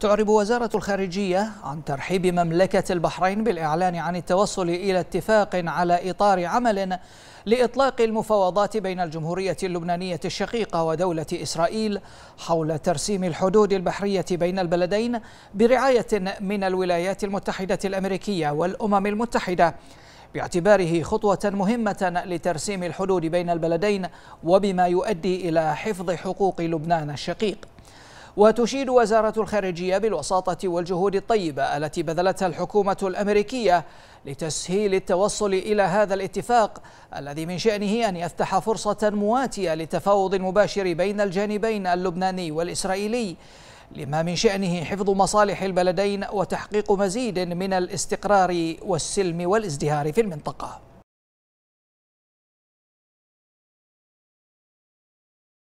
تعرب وزارة الخارجية عن ترحيب مملكة البحرين بالإعلان عن التوصل إلى اتفاق على إطار عمل لإطلاق المفاوضات بين الجمهورية اللبنانية الشقيقة ودولة إسرائيل حول ترسيم الحدود البحرية بين البلدين برعاية من الولايات المتحدة الأمريكية والأمم المتحدة باعتباره خطوة مهمة لترسيم الحدود بين البلدين وبما يؤدي إلى حفظ حقوق لبنان الشقيق وتشيد وزارة الخارجية بالوساطة والجهود الطيبة التي بذلتها الحكومة الأمريكية لتسهيل التوصل إلى هذا الاتفاق الذي من شأنه أن يفتح فرصة مواتية للتفاوض المباشر بين الجانبين اللبناني والإسرائيلي لما من شأنه حفظ مصالح البلدين وتحقيق مزيد من الاستقرار والسلم والازدهار في المنطقة